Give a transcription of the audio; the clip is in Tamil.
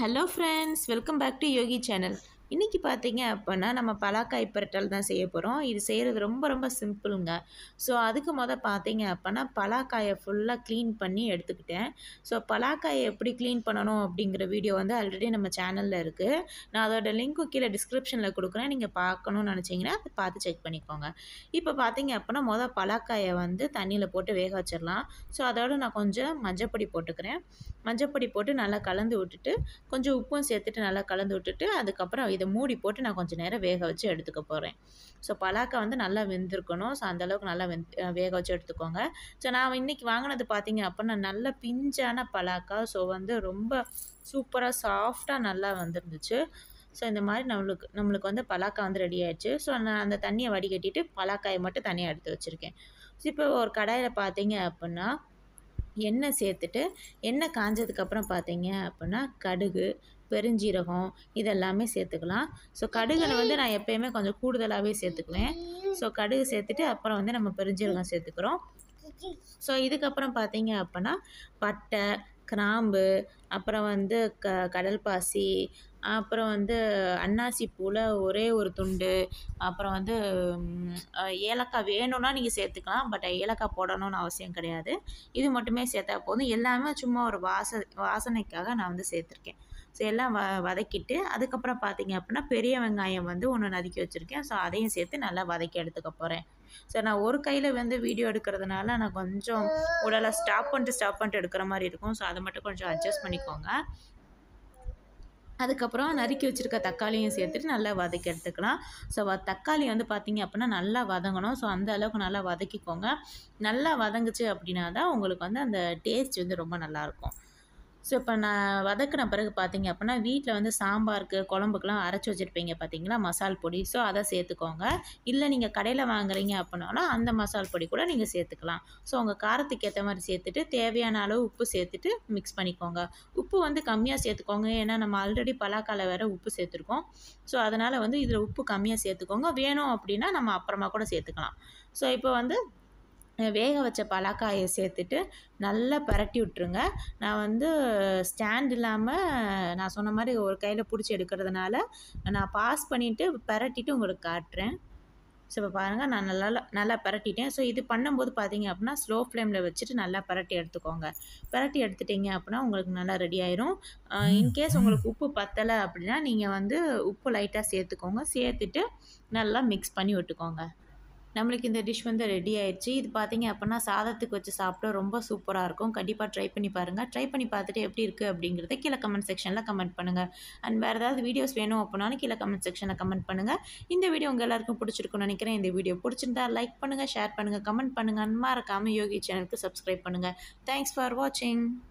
Hello friends, welcome back to Yogi channel. இன்றைக்கி பார்த்தீங்க அப்படின்னா நம்ம பலாக்காய் பிரட்டல் தான் செய்ய போகிறோம் இது செய்கிறது ரொம்ப ரொம்ப சிம்பிளுங்க ஸோ அதுக்கு முத பார்த்தீங்க அப்படின்னா பலாக்காயை ஃபுல்லாக க்ளீன் பண்ணி எடுத்துக்கிட்டேன் ஸோ பலாக்காயை எப்படி க்ளீன் பண்ணணும் அப்படிங்கிற வீடியோ வந்து ஆல்ரெடி நம்ம சேனலில் இருக்குது நான் அதோடய லிங்க்கும் கீழே டிஸ்கிரிப்ஷனில் கொடுக்குறேன் நீங்கள் பார்க்கணும்னு நினச்சிங்கன்னா அதை பார்த்து செக் பண்ணிக்கோங்க இப்போ பார்த்தீங்க அப்படின்னா மொதல் பலாக்காயை வந்து தண்ணியில் போட்டு வேக வச்சிடலாம் ஸோ அதோட நான் கொஞ்சம் மஞ்சப்பொடி போட்டுக்கிறேன் மஞ்சப்பொடி போட்டு நல்லா கலந்து விட்டுட்டு கொஞ்சம் உப்பும் சேர்த்துட்டு நல்லா கலந்து விட்டுட்டு அதுக்கப்புறம் இதை மூடி போட்டு நான் கொஞ்சம் நேரம் வேக வச்சு எடுத்துக்க போகிறேன் ஸோ பலாக்கா வந்து நல்லா வெந்திருக்கணும் ஸோ அந்தளவுக்கு நல்லா வெந் வேக வச்சு எடுத்துக்கோங்க ஸோ நான் இன்றைக்கி வாங்கினது பார்த்தீங்க அப்படின்னா நல்ல பிஞ்சான பலாக்கா ஸோ வந்து ரொம்ப சூப்பராக சாஃப்டாக நல்லா வந்துருந்துச்சு ஸோ இந்த மாதிரி நம்மளுக்கு நம்மளுக்கு வந்து பலாக்காய் வந்து ரெடி ஆயிடுச்சு ஸோ நான் அந்த தண்ணியை வடிகட்டிட்டு பலாக்காயை மட்டும் தனியாக எடுத்து வச்சுருக்கேன் ஸோ இப்போ ஒரு கடையில் பார்த்தீங்க அப்படின்னா எண்ணெய் சேர்த்துட்டு எண்ணெய் காஞ்சதுக்கப்புறம் பார்த்தீங்க அப்படின்னா கடுகு பெருஞ்சீரகம் இதெல்லாமே சேர்த்துக்கலாம் ஸோ கடுகனை வந்து நான் எப்போயுமே கொஞ்சம் கூடுதலாகவே சேர்த்துக்குவேன் ஸோ கடுகு சேர்த்துட்டு அப்புறம் வந்து நம்ம பெருஞ்சீரகம் சேர்த்துக்கிறோம் ஸோ இதுக்கப்புறம் பார்த்தீங்க அப்படின்னா பட்டை கிராம்பு அப்புறம் வந்து க கடல் பாசி அப்புறம் வந்து அன்னாசி பூவில் ஒரே ஒரு துண்டு அப்புறம் வந்து ஏலக்காய் வேணும்னா நீங்கள் சேர்த்துக்கலாம் பட் ஏலக்காய் போடணும்னு அவசியம் கிடையாது இது மட்டுமே சேர்த்தா போதும் எல்லாமே சும்மா ஒரு வாச வாசனைக்காக நான் வந்து சேர்த்துருக்கேன் ஸோ எல்லாம் வ வதக்கிட்டு அதுக்கப்புறம் பார்த்தீங்க அப்படின்னா பெரிய வெங்காயம் வந்து ஒன்று நதுக்கி வச்சுருக்கேன் ஸோ அதையும் சேர்த்து நல்லா வதக்கி எடுத்துக்க போகிறேன் ஸோ நான் ஒரு கையில் வந்து வீடியோ எடுக்கிறதுனால நான் கொஞ்சம் உடலை ஸ்டாப் பண்ணிட்டு ஸ்டாப் பண்ணிட்டு எடுக்கிற மாதிரி இருக்கும் ஸோ அதை மட்டும் கொஞ்சம் அட்ஜஸ்ட் பண்ணிக்கோங்க அதுக்கப்புறம் நறுக்கி வச்சுருக்க தக்காளியும் சேர்த்துட்டு நல்லா வதக்கி எடுத்துக்கலாம் ஸோ தக்காளி வந்து பார்த்திங்க அப்படின்னா நல்லா வதங்கணும் ஸோ அந்த அளவுக்கு நல்லா வதக்கிக்கோங்க நல்லா வதங்குச்சு அப்படின்னா தான் உங்களுக்கு வந்து அந்த டேஸ்ட் வந்து ரொம்ப நல்லாயிருக்கும் ஸோ இப்போ நான் வதக்கின பிறகு பார்த்தீங்க அப்படின்னா வீட்டில் வந்து சாம்பாருக்கு குழம்புக்கெலாம் அரைச்சி வச்சுருப்பீங்க பார்த்தீங்களா மசால் பொடி ஸோ அதை சேர்த்துக்கோங்க இல்லை நீங்கள் கடையில் வாங்குறீங்க அப்படின்னாலும் அந்த மசால் பொடி கூட நீங்கள் சேர்த்துக்கலாம் ஸோ உங்கள் காரத்துக்கு ஏற்ற மாதிரி சேர்த்துட்டு தேவையான அளவு உப்பு சேர்த்துட்டு மிக்ஸ் பண்ணிக்கோங்க உப்பு வந்து கம்மியாக சேர்த்துக்கோங்க ஏன்னா நம்ம ஆல்ரெடி பலாக்காலை வேறு உப்பு சேர்த்துருக்கோம் ஸோ அதனால் வந்து இதில் உப்பு கம்மியாக சேர்த்துக்கோங்க வேணும் அப்படின்னா நம்ம அப்புறமா கூட சேர்த்துக்கலாம் ஸோ இப்போ வந்து வேக வச்ச பலாக்காயை சேர்த்துட்டு நல்லா பரட்டி விட்ருங்க நான் வந்து ஸ்டாண்ட் இல்லாமல் நான் சொன்ன மாதிரி ஒரு கையில் பிடிச்சி எடுக்கிறதுனால நான் பாஸ் பண்ணிவிட்டு பரட்டிட்டு உங்களுக்கு காட்டுறேன் ஸோ இப்போ பாருங்கள் நான் நல்லா நல்லா பரட்டிட்டேன் ஸோ இது பண்ணும்போது பார்த்தீங்க அப்படின்னா ஸ்லோ ஃப்ளேமில் வச்சுட்டு நல்லா பரட்டி எடுத்துக்கோங்க பரட்டி எடுத்துட்டிங்க அப்படின்னா உங்களுக்கு நல்லா ரெடி ஆயிரும் இன்கேஸ் உங்களுக்கு உப்பு பத்தலை அப்படின்னா நீங்கள் வந்து உப்பு லைட்டாக சேர்த்துக்கோங்க சேர்த்துட்டு நல்லா மிக்ஸ் பண்ணி விட்டுக்கோங்க நம்மளுக்கு இந்த டிஷ் வந்து ரெடி ஆயிடுச்சு இது பார்த்தீங்க அப்படின்னா சாதத்துக்கு வச்சு சாப்பிட ரொம்ப சூப்பராக இருக்கும் கண்டிப்பாக ட்ரை பண்ணி பாருங்கள் ட்ரை பண்ணி பார்த்துட்டு எப்படி இருக்குது அப்படிங்கிறத கீழே கமெண்ட் செக்ஷனில் கமெண்ட் பண்ணுங்கள் அண்ட் வேறு ஏதாவது வீடியோஸ் வேணும் அப்படின்னாலும் கீழே கமெண்ட் செக்ஷனில் கமெண்ட் பண்ணுங்கள் இந்த வீடியோ உங்கள் எல்லாருக்கும் பிடிச்சிருக்குன்னு நினைக்கிறேன் இந்த வீடியோ பிடிச்சிருந்தா லைக் பண்ணுங்கள் ஷேர் பண்ணுங்கள் கமெண்ட் பண்ணுங்கள் மறக்காமல் யோகி சேனலுக்கு சப்ஸ்கிரைப் பண்ணுங்கள் தேங்க்ஸ் ஃபார் வாட்சிங்